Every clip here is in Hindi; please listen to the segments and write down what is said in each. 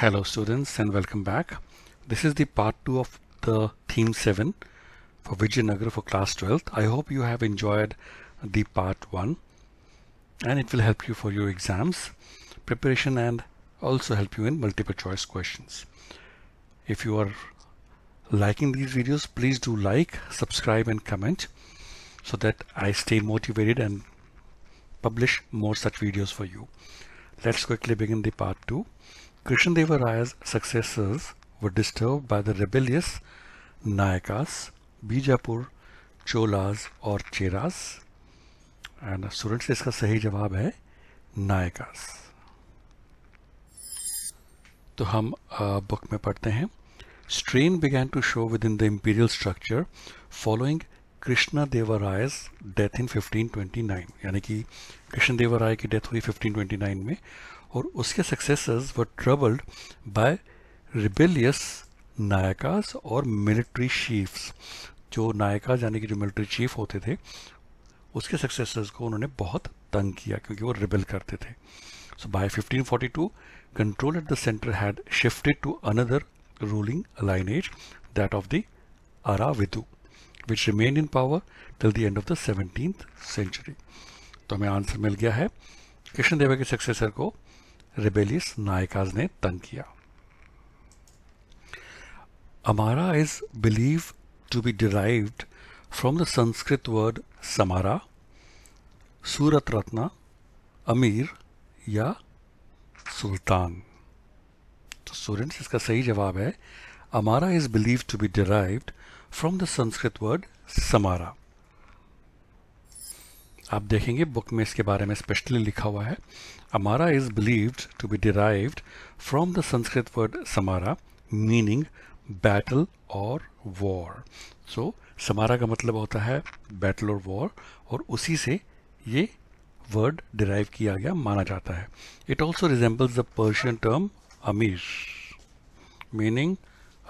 Hello students and welcome back. This is the part 2 of the theme 7 for Vijayanagara for class 12th. I hope you have enjoyed the part 1 and it will help you for your exams preparation and also help you in multiple choice questions. If you are liking these videos please do like, subscribe and comment so that I stay motivated and publish more such videos for you. Let's quickly begin the part 2. Krishnadeva Raya's successors were disturbed by the rebellious Nayakas, Bijapur, Cholas or Cheras. And student से इसका सही जवाब है Nayakas. तो हम बुक में पढ़ते हैं strain began to show within the imperial structure following Krishna Devaraya's death in 1529 यानी कि कृष्ण देवराय की डेथ हुई 1529 में और उसके successors were troubled by rebellious Nayakas और मिलिट्री चीफ्स जो नायका यानी कि जो मिलिट्री चीफ होते थे उसके सक्सेसर्स को उन्होंने बहुत तंग किया क्योंकि वो रिबेल करते थे so by 1542 control at the centre had shifted to another ruling lineage, that of the Aravidu which remain in power till the end of the seventeen century तो हमें आंसर मिल गया है कृष्णदेव के सक्सेसर को रेबेलियस नायकाज ने तंग किया amara is believe to be derived from the Sanskrit word samara Surat Ratna amir या सुल्तान तो स्टूडेंट्स इसका सही जवाब है amara is believe to be derived from the Sanskrit word samara आप देखेंगे बुक में इसके बारे में स्पेशली लिखा हुआ है amara is believed to be derived from the Sanskrit word samara meaning battle और वॉर सो समारा का मतलब होता है बैटल और वॉर और उसी से ये वर्ड डिराइव किया गया माना जाता है it also resembles the Persian term amir meaning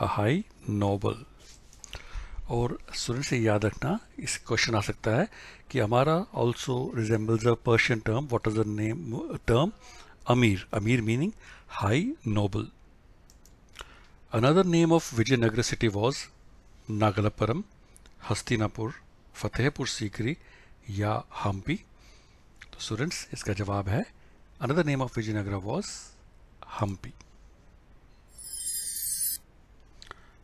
a high noble और स्टूडेंट से याद रखना इस क्वेश्चन आ सकता है कि amara also resembles a Persian term what is the name term amir amir meaning high noble another name of Vijayanagar city was Nagalapuram Hastinapur Fatehpur Sikri या हम्पी तो स्टूडेंट्स इसका जवाब है another name of Vijayanagar was Hampi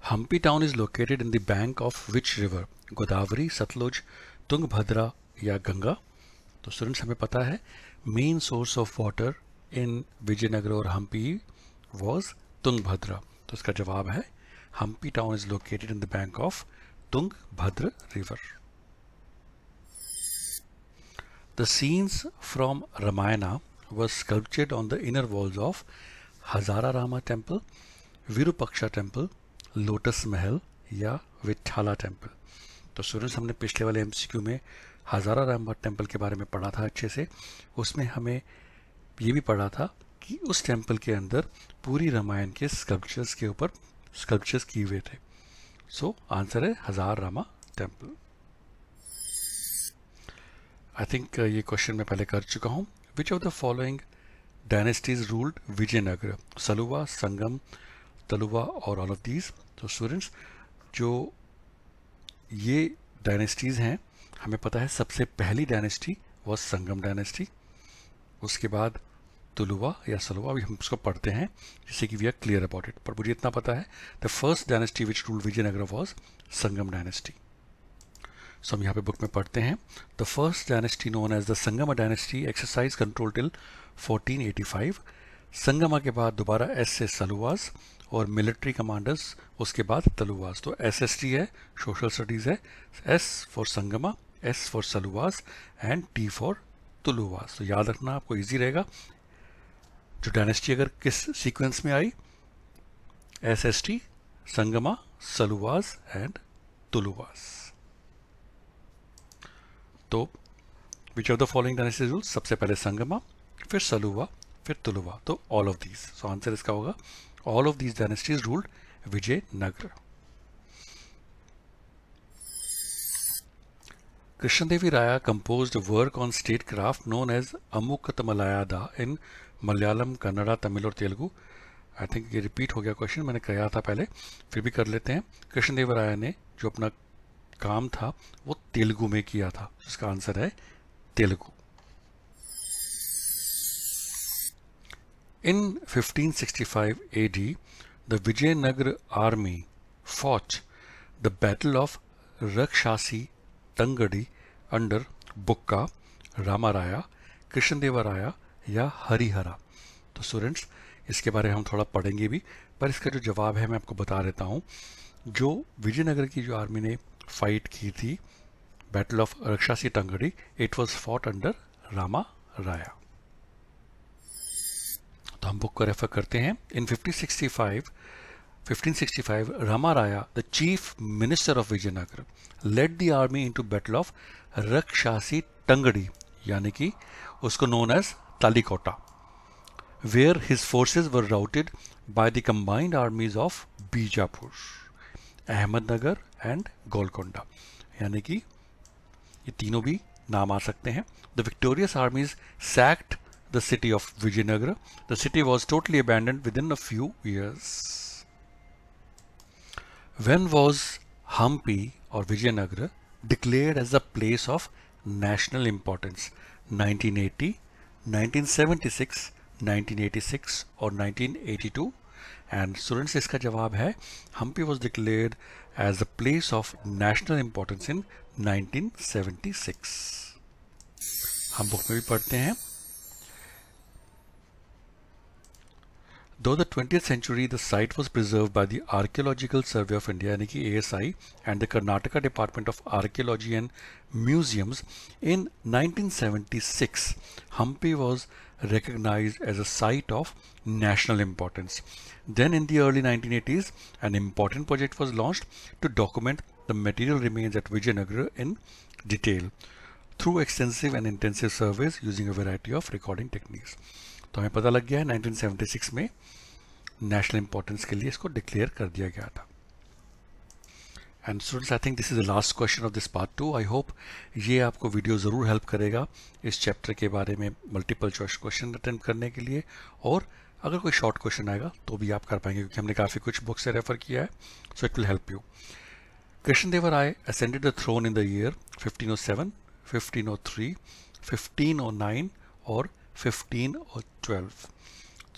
Hampi town is located in the bank of which river? Godavari, Satluj, Tungbhadra या गंगा तो स्टूडेंट्स हमें पता है main source of water in Vijayanagar और हम्पी वॉज तुंगभद्रा तो इसका जवाब है Hampi town is located in the bank of Tungabhadra river the scenes from Ramayana was sculptured on the inner walls of Hazararama temple, Virupaksha temple, lotus Mahal या विठाला टेम्पल तो स्टूडेंट्स हमने पिछले वाले एमसीक्यू में हज़ारा रामबाग टेम्पल के बारे में पढ़ा था अच्छे से उसमें हमें ये भी पढ़ा था कि उस टेम्पल के अंदर पूरी रामायण के स्कल्पचर्स के ऊपर स्कल्पचर्स किए हुए थे सो so, आंसर है Hazara Rama temple I think ये क्वेश्चन मैं पहले कर चुका हूँ which of the following dynasties ruled Vijayanagar Saluva Sangama Tuluva और ऑल ऑफ दीज तो स्टूडेंट्स जो ये डायनेस्टीज़ हैं हमें पता है सबसे पहली डायनेस्टी वह संगम डायनेस्टी उसके बाद तुलुवा या सलुवा अभी हम उसको पढ़ते हैं जैसे कि we are clear about it पर मुझे इतना पता है the first dynasty which rule Vijayanagar was Sangama dynasty so हम यहाँ पे बुक में पढ़ते हैं the first dynasty known as the Sangama dynasty exercise control till 1485 Sangama के बाद दोबारा एस से सलुवास और मिलिट्री कमांडर्स उसके बाद तलुवास तो एस एस टी है सोशल स्टडीज़ है S for Sangama S for Saluvas and T for Tuluvas तो याद रखना आपको ईजी रहेगा जो डायनेस्टी अगर किस सीक्वेंस में आई S S T Sangama Saluvas and Tuluvas तो which of the following dynasty rule सबसे पहले संगमा फिर सलुवा फिर तुलवा तो all of these so answer इसका होगा all of these dynasties ruled Vijayanagar Krishnadevi compose work on statecraft known as as Amukatamalayada in Malayalam Kannada Tamil और तेलुगु आई थिंक ये रिपीट हो गया क्वेश्चन मैंने कहा था पहले फिर भी कर लेते हैं कृष्णदेव राय ने जो अपना काम था वो तेलुगु में किया था उसका आंसर है Telugu In 1565 AD, the Vijayanagar army fought the Battle of Rakshasi Tangadi under Bukka, Ramaraya, Krishnadeva या हरिहरा तो स्टूडेंट्स इसके बारे में हम थोड़ा पढ़ेंगे भी पर इसका जो जवाब है मैं आपको बता देता हूँ जो विजयनगर की जो आर्मी ने फाइट की थी battle of Rakshasi Tangadi it was fought under Rama Raya तो हम बुक को रेफर करते हैं in 1565 1565 Ramaraya the chief minister of Vijayanagar led the army into battle of Rakshasi Tangadi यानी कि उसको known as Talikota where his forces were routed by the combined armies of Bijapur Ahmednagar and Golconda यानी कि ये तीनों भी नाम आ सकते हैं the victorious armies sacked the city of Vijayanagara. The city was totally abandoned within a few years. When was Hampi or Vijayanagara declared as a place of national importance? 1980, 1976, 1986 or 1982? And students, इसका जवाब है Hampi was declared as a place of national importance in 1976. हम बुक में भी पढ़ते हैं Though the 20th century, the site was preserved by the Archaeological Survey of India ASI and the Karnataka Department of Archaeology and Museums. In 1976, Hampi was recognized as a site of national importance. Then in the early 1980s, an important project was launched to document the material remains at Vijayanagara in detail through extensive and intensive surveys using a variety of recording techniques. तो हमें पता लग गया है 1976 में नेशनल इंपॉर्टेंस के लिए इसको डिक्लेयर कर दिया गया था and students I think this is the last question of this part two I hope ये आपको वीडियो ज़रूर हेल्प करेगा इस चैप्टर के बारे में मल्टीपल चॉइस क्वेश्चन अटेंड करने के लिए और अगर कोई शॉर्ट क्वेश्चन आएगा तो भी आप कर पाएंगे क्योंकि हमने काफ़ी कुछ बुक से रेफर किया है so it will help you the year fifteen O seven fifteen O three fifteen O nine और फिफ्टीन और ट्वेल्व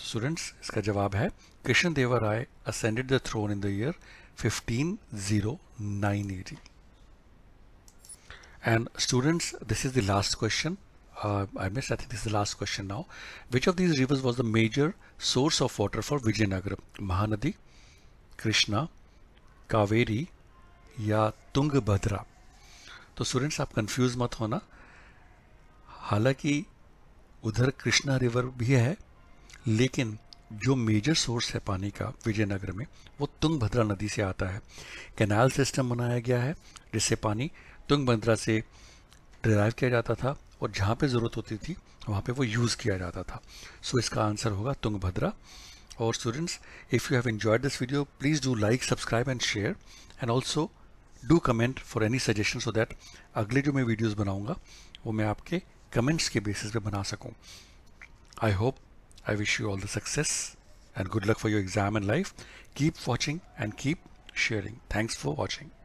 स्टूडेंट्स इसका जवाब है Krishna Deva Raya ascended the throne in the year fifteen zero nine eighty and students this is the last question I mean I think this is the last question now which of this rivers was the major source of water for Vijayanagar Mahanadi Krishna Kaveri या तुंगभद्रा तो स्टूडेंट्स आप कंफ्यूज मत होना हालांकि उधर कृष्णा रिवर भी है लेकिन जो मेजर सोर्स है पानी का विजयनगर में वो तुंगभद्रा नदी से आता है कैनाल सिस्टम बनाया गया है जिससे पानी तुंगभद्रा से ड्राइव किया जाता था और जहाँ पे ज़रूरत होती थी वहाँ पे वो यूज़ किया जाता था सो so, इसका आंसर होगा तुंगभद्रा और students if you have enjoyed this video please do like subscribe and share and also do comment for any suggestion so that अगले जो मैं वीडियोज़ बनाऊँगा वो मैं आपके कमेंट्स के बेसिस पे बना सकूं I hope I wish you all the success and good luck for your exam in life keep watching and keep sharing thanks for watching